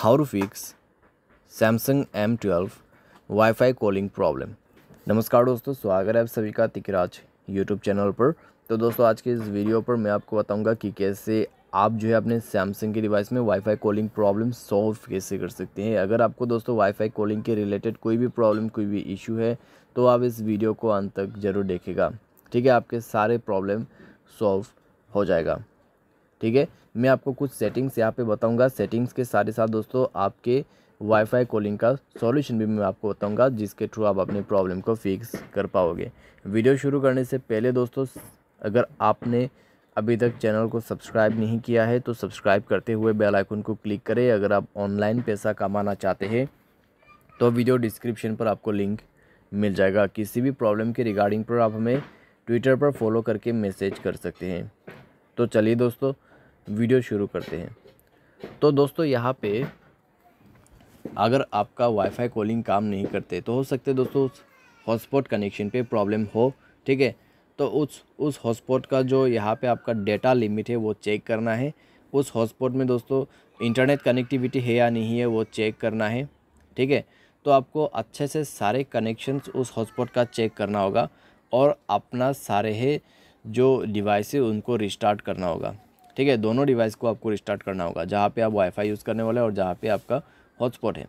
how to fix Samsung M twelve wifi calling problem नमस्कार दोस्तों स्वागत है आप सभी का तिकराज यूट्यूब चैनल पर तो दोस्तों आज के इस वीडियो पर मैं आपको बताऊंगा कि कैसे आप जो है अपने सैमसंग के डिवाइस में फाई कॉलिंग प्रॉब्लम सॉल्व कैसे कर सकते हैं अगर आपको दोस्तों फाई कॉलिंग के रिलेटेड कोई भी प्रॉब्लम कोई भी इशू है तो आप इस वीडियो को अंत तक ज़रूर देखेगा ठीक है आपके सारे प्रॉब्लम सॉल्व हो जाएगा ठीक है मैं आपको कुछ सेटिंग्स यहाँ पे बताऊंगा सेटिंग्स के साथ ही साथ दोस्तों आपके वाईफाई कॉलिंग का सॉल्यूशन भी मैं आपको बताऊंगा जिसके थ्रू आप अपनी प्रॉब्लम को फिक्स कर पाओगे वीडियो शुरू करने से पहले दोस्तों अगर आपने अभी तक चैनल को सब्सक्राइब नहीं किया है तो सब्सक्राइब करते हुए बेल आइकन को क्लिक करें अगर आप ऑनलाइन पैसा कमाना चाहते हैं तो वीडियो डिस्क्रिप्शन पर आपको लिंक मिल जाएगा किसी भी प्रॉब्लम के रिगार्डिंग पर आप हमें ट्विटर पर फॉलो करके मैसेज कर सकते हैं तो चलिए दोस्तों वीडियो शुरू करते हैं तो दोस्तों यहाँ पे अगर आपका वाईफाई कॉलिंग काम नहीं करते तो हो सकते दोस्तों उस हॉटस्पॉट कनेक्शन पे प्रॉब्लम हो ठीक है तो उस उस हॉटस्पॉट का जो यहाँ पे आपका डेटा लिमिट है वो चेक करना है उस हॉटस्पॉट में दोस्तों इंटरनेट कनेक्टिविटी है या नहीं है वो चेक करना है ठीक है तो आपको अच्छे से सारे कनेक्शन उस हॉटस्पॉट का चेक करना होगा और अपना सारे है जो डिवाइस है उनको रिस्टार्ट करना होगा ठीक है दोनों डिवाइस को आपको रिस्टार्ट करना होगा जहाँ पे आप वाईफाई यूज़ करने वाले हैं और जहाँ पे आपका हॉटस्पॉट है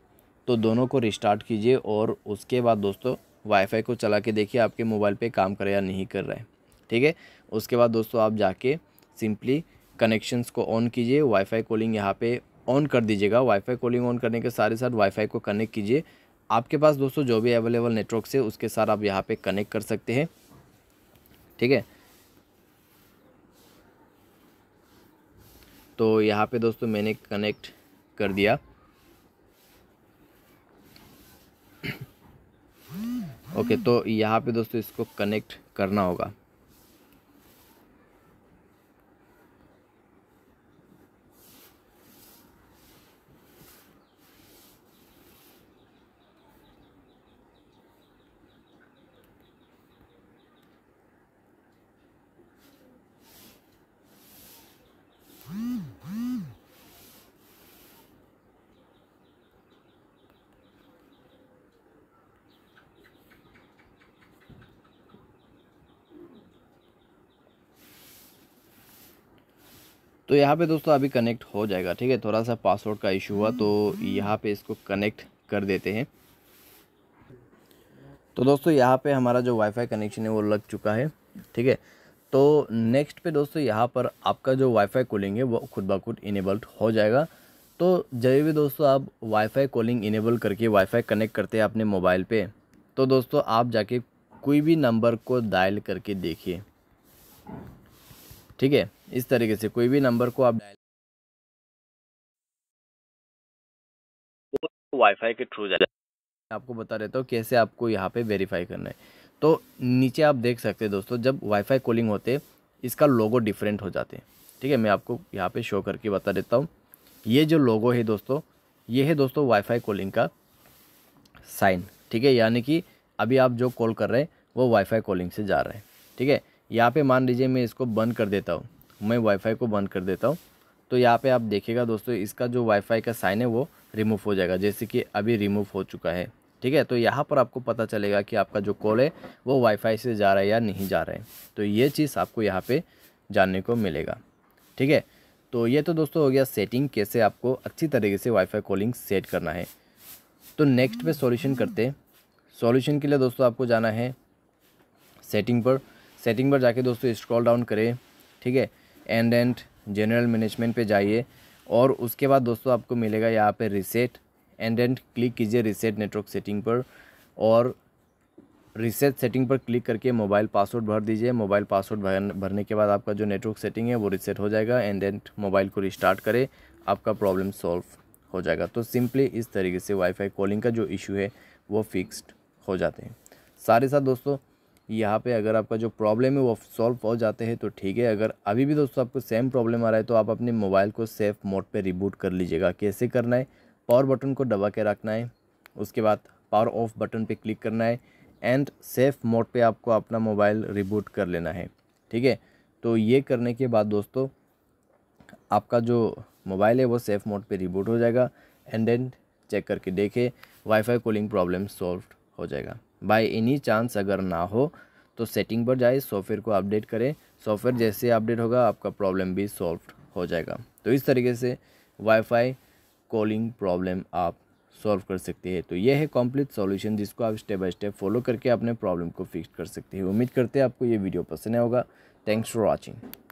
तो दोनों को रिस्टार्ट कीजिए और उसके बाद दोस्तों वाईफाई को चला के देखिए आपके मोबाइल पे काम कर या नहीं कर रहा है ठीक है उसके बाद दोस्तों आप जाके सिंपली कनेक्शंस को ऑन कीजिए वाईफाई कॉलिंग यहाँ पे ऑन कर दीजिएगा वाईफाई कॉलिंग ऑन करने के साथ ही साथ वाईफाई को कनेक्ट कीजिए आपके पास दोस्तों जो भी अवेलेबल नेटवर्क से उसके साथ आप यहाँ पर कनेक्ट कर सकते हैं ठीक है तो यहाँ पे दोस्तों मैंने कनेक्ट कर दिया ओके तो यहाँ पे दोस्तों इसको कनेक्ट करना होगा तो यहाँ पे दोस्तों अभी कनेक्ट हो जाएगा ठीक है थोड़ा सा पासवर्ड का इशू हुआ तो यहाँ पे इसको कनेक्ट कर देते हैं तो दोस्तों यहाँ पे हमारा जो वाईफाई कनेक्शन है वो लग चुका है ठीक है तो नेक्स्ट पे दोस्तों यहाँ पर आपका जो वाईफाई कॉलिंग है वो खुद ब खुद इनेबल्ड हो जाएगा तो जब भी दोस्तों आप वाईफाई कॉलिंग इनेबल करके वाईफाई कनेक्ट करते हैं अपने मोबाइल पे तो दोस्तों आप जाके कोई भी नंबर को डायल करके देखिए ठीक है इस तरीके से कोई भी नंबर को आप डायल वाईफाई के थ्रू आपको बता देता हूँ कैसे आपको यहाँ पे वेरीफाई करना है तो नीचे आप देख सकते हैं दोस्तों जब वाईफाई कॉलिंग होते इसका लोगो डिफरेंट हो जाते हैं ठीक है मैं आपको यहाँ पे शो करके बता देता हूँ ये जो लोगो है दोस्तों ये है दोस्तों वाईफाई कॉलिंग का साइन ठीक है यानी कि अभी आप जो कॉल कर रहे हैं वो वाईफाई कॉलिंग से जा रहे हैं ठीक है यहाँ पे मान लीजिए मैं इसको बंद कर देता हूँ मैं वाईफाई को बंद कर देता हूँ तो यहाँ पे आप देखेगा दोस्तों इसका जो वाईफाई का साइन है वो रिमूव हो जाएगा जैसे कि अभी रिमूव हो चुका है ठीक है तो यहाँ पर आपको पता चलेगा कि आपका जो कॉल है वो वाईफाई से जा रहा है या नहीं जा रहा है तो ये चीज़ आपको यहाँ पर जानने को मिलेगा ठीक है तो ये तो दोस्तों हो गया सेटिंग कैसे आपको अच्छी तरीके से वाईफाई कॉलिंग सेट करना है तो नेक्स्ट पे सॉल्यूशन करते हैं सॉल्यूशन के लिए दोस्तों आपको जाना है सेटिंग पर सेटिंग पर जाके दोस्तों स्क्रॉल डाउन करें ठीक है एंड एंड जनरल मैनेजमेंट पे जाइए और उसके बाद दोस्तों आपको मिलेगा यहाँ पे रिसेट एंड एंड क्लिक कीजिए रिसेट नेटवर्क सेटिंग पर और रिसेट सेटिंग पर क्लिक करके मोबाइल पासवर्ड भर दीजिए मोबाइल पासवर्ड भरने के बाद आपका जो नेटवर्क सेटिंग है वो रिसेट हो जाएगा एंड एंड मोबाइल को रिस्टार्ट करें आपका प्रॉब्लम सॉल्व हो जाएगा तो सिंपली इस तरीके से वाईफाई कॉलिंग का जो इशू है वो फिक्स्ड हो जाते हैं सारे साथ दोस्तों यहाँ पे अगर आपका जो प्रॉब्लम है वो सॉल्व हो जाते हैं तो ठीक है अगर अभी भी दोस्तों आपको सेम प्रॉब्लम आ रहा है तो आप अपने मोबाइल को सेफ मोड पे रिबूट कर लीजिएगा कैसे करना है पावर बटन को दबा के रखना है उसके बाद पावर ऑफ बटन पे क्लिक करना है एंड सेफ मोड पे आपको अपना मोबाइल रिबूट कर लेना है ठीक है तो ये करने के बाद दोस्तों आपका जो मोबाइल है वो सेफ मोड पर रिबूट हो जाएगा एंड देन चेक करके देखे वाईफाई कॉलिंग प्रॉब्लम सॉल्व हो जाएगा बाय एनी चांस अगर ना हो तो सेटिंग पर जाए सॉफ्टवेयर को अपडेट करें सॉफ्टवेयर जैसे अपडेट होगा आपका प्रॉब्लम भी सॉल्व हो जाएगा तो इस तरीके से वाईफाई कॉलिंग प्रॉब्लम आप सॉल्व कर सकते हैं तो ये है कॉम्प्लीट सॉल्यूशन जिसको आप स्टेप बाय स्टेप फॉलो करके अपने प्रॉब्लम को फिक्स कर सकते हैं उम्मीद करते हैं आपको ये वीडियो पसंद होगा थैंक्स फॉर वॉचिंग